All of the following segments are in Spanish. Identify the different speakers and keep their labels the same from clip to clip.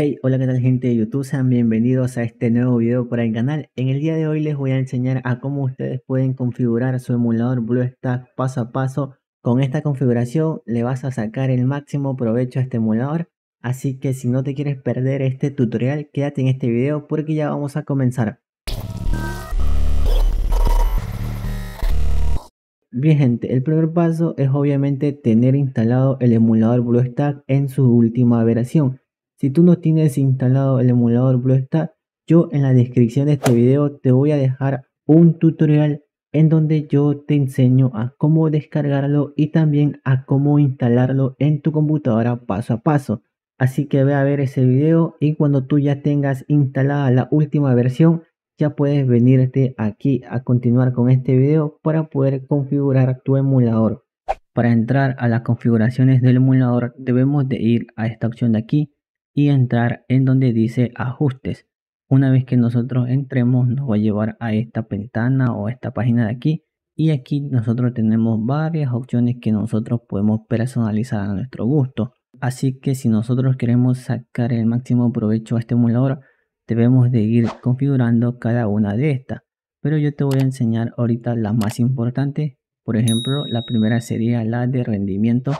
Speaker 1: Hey, hola que tal gente de YouTube, sean bienvenidos a este nuevo video para el canal. En el día de hoy les voy a enseñar a cómo ustedes pueden configurar su emulador BlueStack paso a paso. Con esta configuración le vas a sacar el máximo provecho a este emulador. Así que si no te quieres perder este tutorial, quédate en este video porque ya vamos a comenzar. Bien gente, el primer paso es obviamente tener instalado el emulador BlueStack en su última versión. Si tú no tienes instalado el emulador BlueStack, yo en la descripción de este video te voy a dejar un tutorial en donde yo te enseño a cómo descargarlo y también a cómo instalarlo en tu computadora paso a paso. Así que ve a ver ese video y cuando tú ya tengas instalada la última versión, ya puedes venirte aquí a continuar con este video para poder configurar tu emulador. Para entrar a las configuraciones del emulador debemos de ir a esta opción de aquí y entrar en donde dice ajustes. Una vez que nosotros entremos nos va a llevar a esta ventana o esta página de aquí y aquí nosotros tenemos varias opciones que nosotros podemos personalizar a nuestro gusto. Así que si nosotros queremos sacar el máximo provecho a este emulador debemos de ir configurando cada una de estas. Pero yo te voy a enseñar ahorita las más importantes. Por ejemplo, la primera sería la de rendimiento.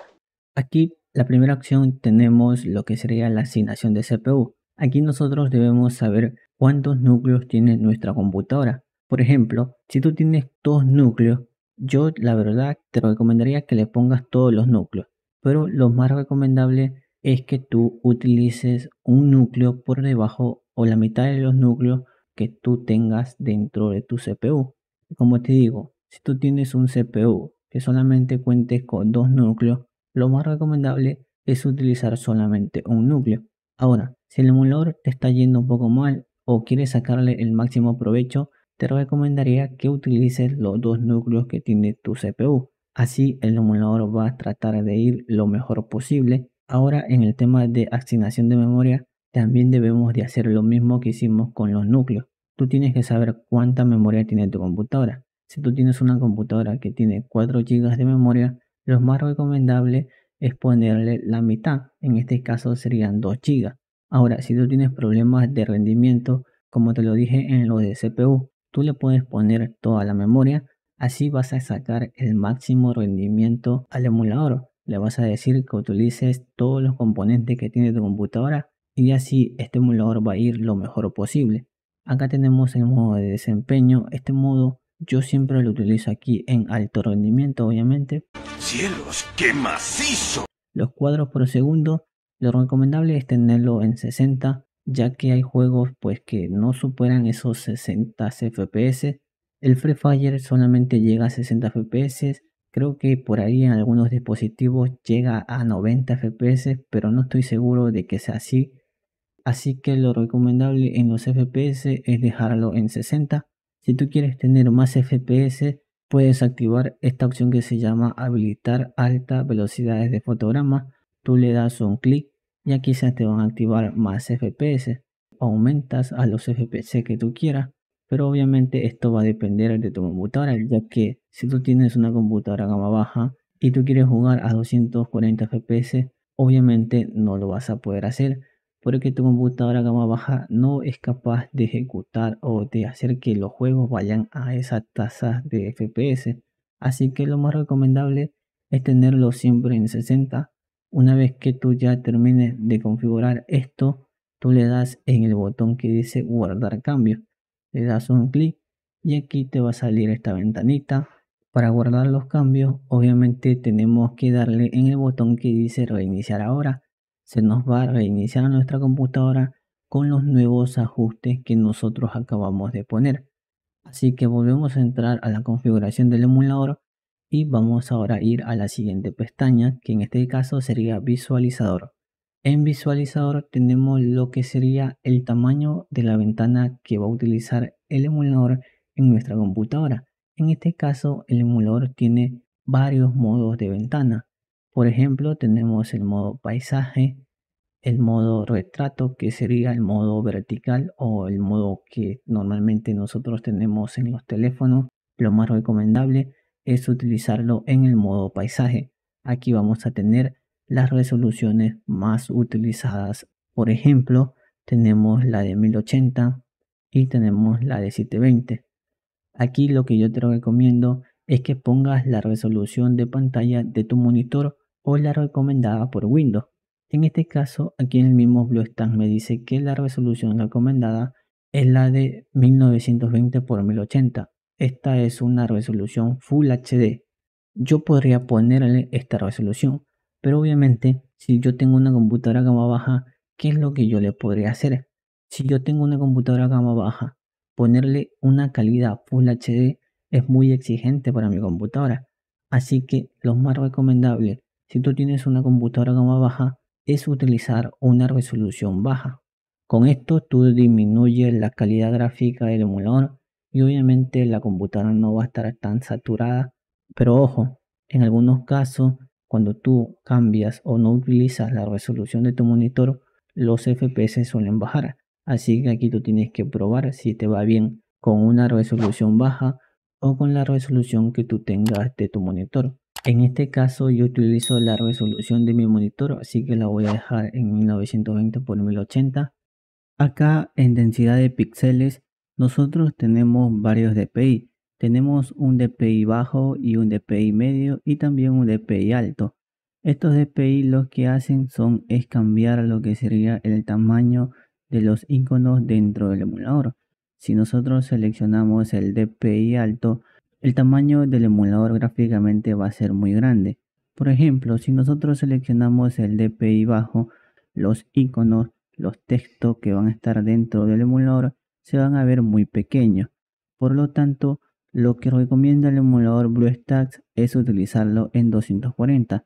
Speaker 1: Aquí la primera opción tenemos lo que sería la asignación de CPU. Aquí nosotros debemos saber cuántos núcleos tiene nuestra computadora. Por ejemplo, si tú tienes dos núcleos, yo la verdad te recomendaría que le pongas todos los núcleos, pero lo más recomendable es que tú utilices un núcleo por debajo o la mitad de los núcleos que tú tengas dentro de tu CPU. Como te digo, si tú tienes un CPU que solamente cuentes con dos núcleos, lo más recomendable es utilizar solamente un núcleo. Ahora, si el emulador te está yendo un poco mal o quieres sacarle el máximo provecho, te recomendaría que utilices los dos núcleos que tiene tu CPU. Así el emulador va a tratar de ir lo mejor posible. Ahora en el tema de asignación de memoria, también debemos de hacer lo mismo que hicimos con los núcleos. Tú tienes que saber cuánta memoria tiene tu computadora. Si tú tienes una computadora que tiene 4 GB de memoria, lo más recomendable es ponerle la mitad, en este caso serían 2 GB. Ahora, si tú tienes problemas de rendimiento, como te lo dije en lo de CPU, tú le puedes poner toda la memoria, así vas a sacar el máximo rendimiento al emulador. Le vas a decir que utilices todos los componentes que tiene tu computadora y así este emulador va a ir lo mejor posible. Acá tenemos el modo de desempeño. Este modo yo siempre lo utilizo aquí en alto rendimiento, obviamente. ¡Cielos, qué macizo! Los cuadros por segundo, lo recomendable es tenerlo en 60, ya que hay juegos pues que no superan esos 60 FPS. El Free Fire solamente llega a 60 FPS, creo que por ahí en algunos dispositivos llega a 90 FPS, pero no estoy seguro de que sea así. Así que lo recomendable en los FPS es dejarlo en 60 si tú quieres tener más FPS, puedes activar esta opción que se llama habilitar altas velocidades de fotograma. Tú le das un clic y aquí se te van a activar más FPS. Aumentas a los FPS que tú quieras, pero obviamente esto va a depender de tu computadora, ya que si tú tienes una computadora gama baja y tú quieres jugar a 240 FPS, obviamente no lo vas a poder hacer, porque tu computadora gama baja no es capaz de ejecutar o de hacer que los juegos vayan a esa tasa de FPS. Así que lo más recomendable es tenerlo siempre en 60. Una vez que tú ya termines de configurar esto, tú le das en el botón que dice guardar cambios Le das un clic y aquí te va a salir esta ventanita. Para guardar los cambios, obviamente tenemos que darle en el botón que dice reiniciar ahora se nos va a reiniciar a nuestra computadora con los nuevos ajustes que nosotros acabamos de poner. Así que volvemos a entrar a la configuración del emulador y vamos ahora a ir a la siguiente pestaña que en este caso sería visualizador. En visualizador tenemos lo que sería el tamaño de la ventana que va a utilizar el emulador en nuestra computadora. En este caso el emulador tiene varios modos de ventana. Por ejemplo, tenemos el modo paisaje, el modo retrato, que sería el modo vertical o el modo que normalmente nosotros tenemos en los teléfonos. Lo más recomendable es utilizarlo en el modo paisaje. Aquí vamos a tener las resoluciones más utilizadas. Por ejemplo, tenemos la de 1080 y tenemos la de 720. Aquí lo que yo te recomiendo es que pongas la resolución de pantalla de tu monitor o la recomendada por Windows. En este caso, aquí en el mismo BlueStacks me dice que la resolución recomendada es la de 1920 x 1080. Esta es una resolución Full HD. Yo podría ponerle esta resolución, pero obviamente si yo tengo una computadora gama baja, ¿qué es lo que yo le podría hacer? Si yo tengo una computadora gama baja, ponerle una calidad Full HD es muy exigente para mi computadora. Así que lo más recomendable si tú tienes una computadora gama baja, es utilizar una resolución baja. Con esto tú disminuyes la calidad gráfica del emulador y obviamente la computadora no va a estar tan saturada. Pero ojo, en algunos casos, cuando tú cambias o no utilizas la resolución de tu monitor, los FPS suelen bajar. Así que aquí tú tienes que probar si te va bien con una resolución baja o con la resolución que tú tengas de tu monitor. En este caso yo utilizo la resolución de mi monitor, así que la voy a dejar en 1920 x 1080. Acá en densidad de píxeles nosotros tenemos varios DPI. Tenemos un DPI bajo y un DPI medio y también un DPI alto. Estos DPI lo que hacen son es cambiar lo que sería el tamaño de los iconos dentro del emulador. Si nosotros seleccionamos el DPI alto, el tamaño del emulador gráficamente va a ser muy grande. Por ejemplo, si nosotros seleccionamos el DPI bajo, los iconos, los textos que van a estar dentro del emulador se van a ver muy pequeños. Por lo tanto, lo que recomienda el emulador BlueStacks es utilizarlo en 240.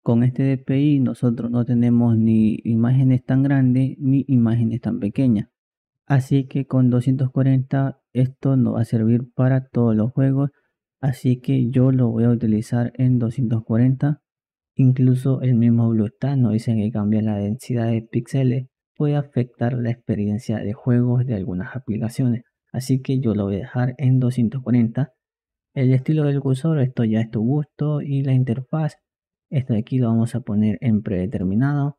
Speaker 1: Con este DPI nosotros no tenemos ni imágenes tan grandes ni imágenes tan pequeñas. Así que con 240 esto no va a servir para todos los juegos. Así que yo lo voy a utilizar en 240. Incluso el mismo Bluestack nos dice que cambia la densidad de píxeles puede afectar la experiencia de juegos de algunas aplicaciones. Así que yo lo voy a dejar en 240. El estilo del cursor, esto ya es tu gusto y la interfaz. Esto de aquí lo vamos a poner en predeterminado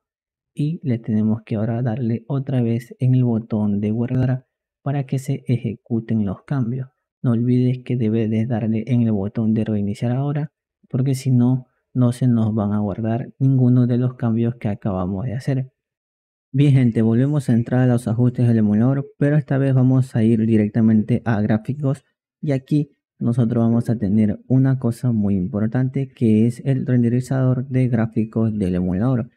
Speaker 1: y le tenemos que ahora darle otra vez en el botón de guardar para que se ejecuten los cambios. No olvides que debes darle en el botón de reiniciar ahora porque si no, no se nos van a guardar ninguno de los cambios que acabamos de hacer. Bien gente, volvemos a entrar a los ajustes del emulador, pero esta vez vamos a ir directamente a gráficos y aquí nosotros vamos a tener una cosa muy importante que es el renderizador de gráficos del emulador.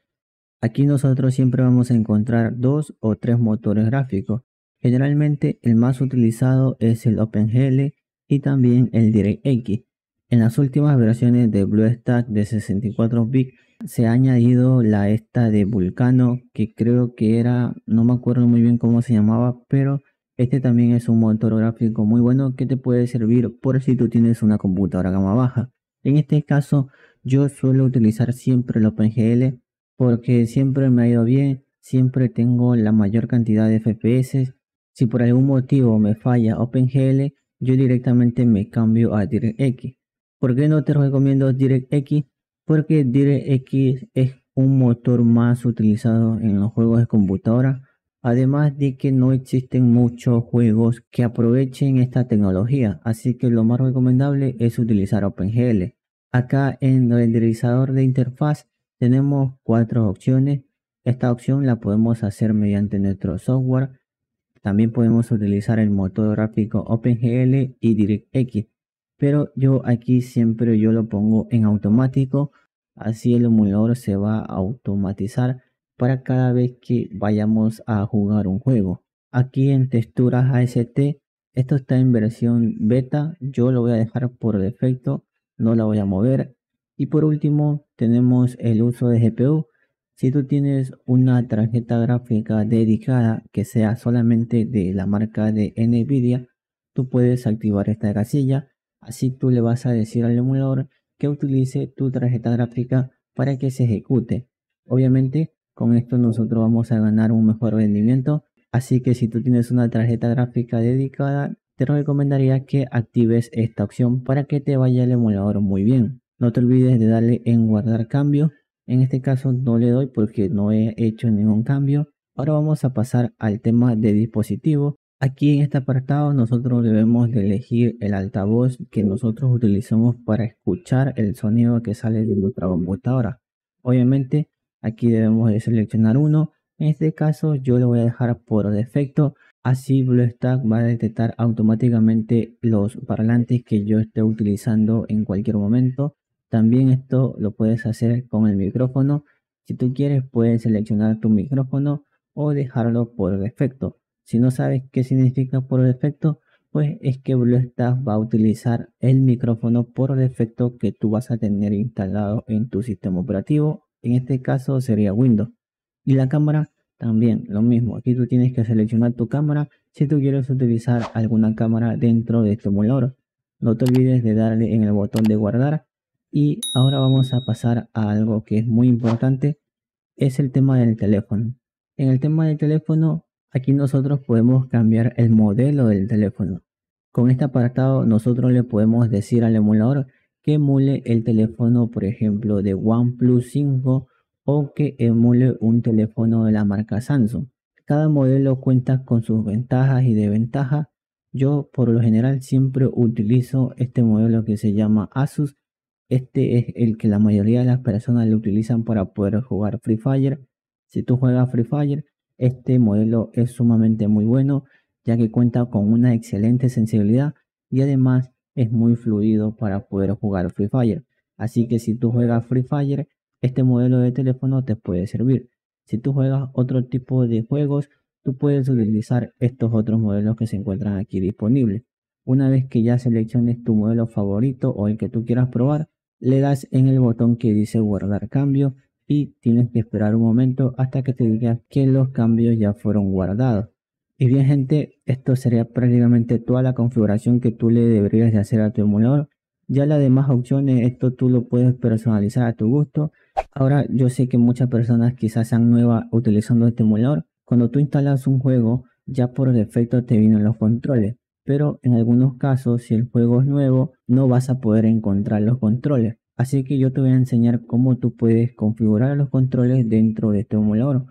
Speaker 1: Aquí nosotros siempre vamos a encontrar dos o tres motores gráficos. Generalmente el más utilizado es el OpenGL y también el DirectX. En las últimas versiones de BlueStack de 64 bits se ha añadido la esta de Vulcano que creo que era, no me acuerdo muy bien cómo se llamaba, pero este también es un motor gráfico muy bueno que te puede servir por si tú tienes una computadora gama baja. En este caso yo suelo utilizar siempre el OpenGL porque siempre me ha ido bien, siempre tengo la mayor cantidad de FPS. Si por algún motivo me falla OpenGL, yo directamente me cambio a DirectX. ¿Por qué no te recomiendo DirectX? Porque DirectX es un motor más utilizado en los juegos de computadora, además de que no existen muchos juegos que aprovechen esta tecnología, así que lo más recomendable es utilizar OpenGL. Acá en el renderizador de interfaz tenemos cuatro opciones. Esta opción la podemos hacer mediante nuestro software. También podemos utilizar el motor gráfico OpenGL y DirectX. Pero yo aquí siempre yo lo pongo en automático. Así el emulador se va a automatizar para cada vez que vayamos a jugar un juego. Aquí en texturas AST, esto está en versión beta. Yo lo voy a dejar por defecto, no la voy a mover. Y por último, tenemos el uso de GPU. Si tú tienes una tarjeta gráfica dedicada que sea solamente de la marca de NVIDIA, tú puedes activar esta casilla. Así tú le vas a decir al emulador que utilice tu tarjeta gráfica para que se ejecute. Obviamente, con esto nosotros vamos a ganar un mejor rendimiento. Así que si tú tienes una tarjeta gráfica dedicada, te recomendaría que actives esta opción para que te vaya el emulador muy bien. No te olvides de darle en guardar cambio. En este caso no le doy porque no he hecho ningún cambio. Ahora vamos a pasar al tema de dispositivo. Aquí en este apartado nosotros debemos de elegir el altavoz que nosotros utilizamos para escuchar el sonido que sale de nuestra computadora. Obviamente aquí debemos de seleccionar uno. En este caso yo lo voy a dejar por defecto. Así BlueStack va a detectar automáticamente los parlantes que yo esté utilizando en cualquier momento. También esto lo puedes hacer con el micrófono. Si tú quieres, puedes seleccionar tu micrófono o dejarlo por defecto. Si no sabes qué significa por defecto, pues es que BlueStack va a utilizar el micrófono por defecto que tú vas a tener instalado en tu sistema operativo. En este caso sería Windows. Y la cámara también lo mismo. Aquí tú tienes que seleccionar tu cámara si tú quieres utilizar alguna cámara dentro de este emulador. No te olvides de darle en el botón de guardar y ahora vamos a pasar a algo que es muy importante, es el tema del teléfono. En el tema del teléfono, aquí nosotros podemos cambiar el modelo del teléfono. Con este apartado nosotros le podemos decir al emulador que emule el teléfono, por ejemplo, de OnePlus 5 o que emule un teléfono de la marca Samsung. Cada modelo cuenta con sus ventajas y desventajas. Yo por lo general siempre utilizo este modelo que se llama Asus este es el que la mayoría de las personas lo utilizan para poder jugar Free Fire. Si tú juegas Free Fire, este modelo es sumamente muy bueno, ya que cuenta con una excelente sensibilidad y además es muy fluido para poder jugar Free Fire. Así que si tú juegas Free Fire, este modelo de teléfono te puede servir. Si tú juegas otro tipo de juegos, tú puedes utilizar estos otros modelos que se encuentran aquí disponibles. Una vez que ya selecciones tu modelo favorito o el que tú quieras probar, le das en el botón que dice guardar cambio y tienes que esperar un momento hasta que te diga que los cambios ya fueron guardados. Y bien gente, esto sería prácticamente toda la configuración que tú le deberías de hacer a tu emulador. Ya las demás opciones, esto tú lo puedes personalizar a tu gusto. Ahora yo sé que muchas personas quizás sean nuevas utilizando este emulador. Cuando tú instalas un juego, ya por defecto te vienen los controles pero en algunos casos si el juego es nuevo no vas a poder encontrar los controles. Así que yo te voy a enseñar cómo tú puedes configurar los controles dentro de este emulador.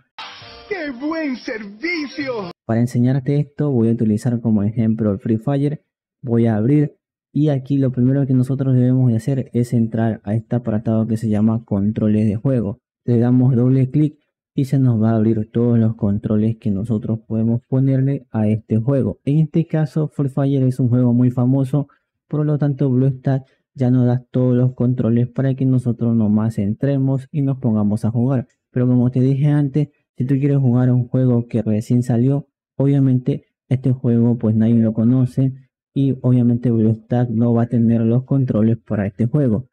Speaker 1: ¡Qué buen servicio! Para enseñarte esto voy a utilizar como ejemplo el Free Fire. Voy a abrir y aquí lo primero que nosotros debemos de hacer es entrar a este apartado que se llama controles de juego. Le damos doble clic y se nos va a abrir todos los controles que nosotros podemos ponerle a este juego. En este caso, Free Fire es un juego muy famoso, por lo tanto Blue ya nos da todos los controles para que nosotros nomás entremos y nos pongamos a jugar. Pero como te dije antes, si tú quieres jugar a un juego que recién salió, obviamente este juego pues nadie lo conoce y obviamente Blue no va a tener los controles para este juego.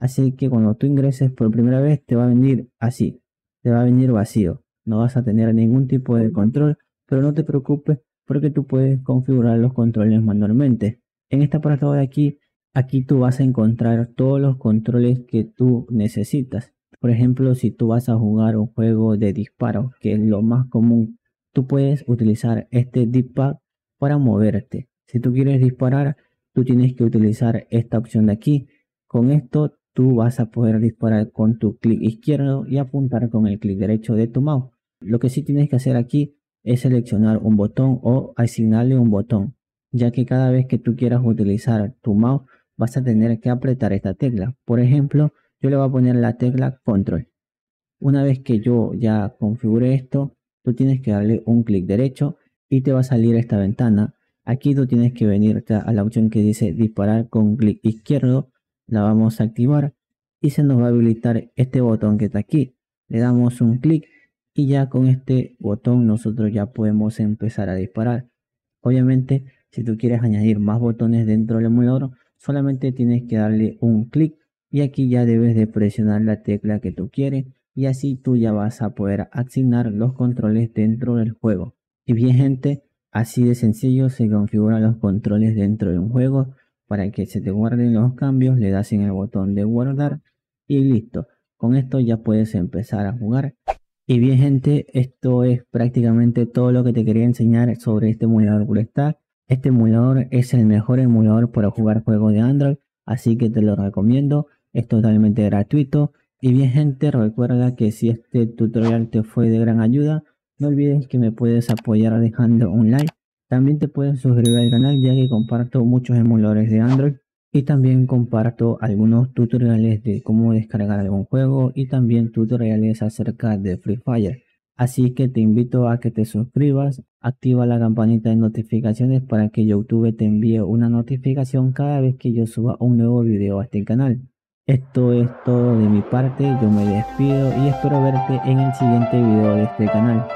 Speaker 1: Así que cuando tú ingreses por primera vez te va a venir así, te va a venir vacío. No vas a tener ningún tipo de control, pero no te preocupes porque tú puedes configurar los controles manualmente. En este apartado de aquí, aquí tú vas a encontrar todos los controles que tú necesitas. Por ejemplo, si tú vas a jugar un juego de disparo, que es lo más común, tú puedes utilizar este D-Pad para moverte. Si tú quieres disparar, tú tienes que utilizar esta opción de aquí. Con esto tú vas a poder disparar con tu clic izquierdo y apuntar con el clic derecho de tu mouse. Lo que sí tienes que hacer aquí es seleccionar un botón o asignarle un botón, ya que cada vez que tú quieras utilizar tu mouse vas a tener que apretar esta tecla. Por ejemplo, yo le voy a poner la tecla control. Una vez que yo ya configure esto, tú tienes que darle un clic derecho y te va a salir esta ventana. Aquí tú tienes que venir a la opción que dice disparar con clic izquierdo la vamos a activar y se nos va a habilitar este botón que está aquí le damos un clic y ya con este botón nosotros ya podemos empezar a disparar obviamente si tú quieres añadir más botones dentro del emulador solamente tienes que darle un clic y aquí ya debes de presionar la tecla que tú quieres y así tú ya vas a poder asignar los controles dentro del juego y bien gente así de sencillo se configuran los controles dentro de un juego para que se te guarden los cambios, le das en el botón de guardar y listo. Con esto ya puedes empezar a jugar. Y bien gente, esto es prácticamente todo lo que te quería enseñar sobre este emulador BlueStack. Este emulador es el mejor emulador para jugar juegos de Android, así que te lo recomiendo. Es totalmente gratuito. Y bien gente, recuerda que si este tutorial te fue de gran ayuda, no olvides que me puedes apoyar dejando un like también te pueden suscribir al canal ya que comparto muchos emuladores de Android y también comparto algunos tutoriales de cómo descargar algún juego y también tutoriales acerca de Free Fire. Así que te invito a que te suscribas, activa la campanita de notificaciones para que YouTube te envíe una notificación cada vez que yo suba un nuevo video a este canal. Esto es todo de mi parte, yo me despido y espero verte en el siguiente video de este canal.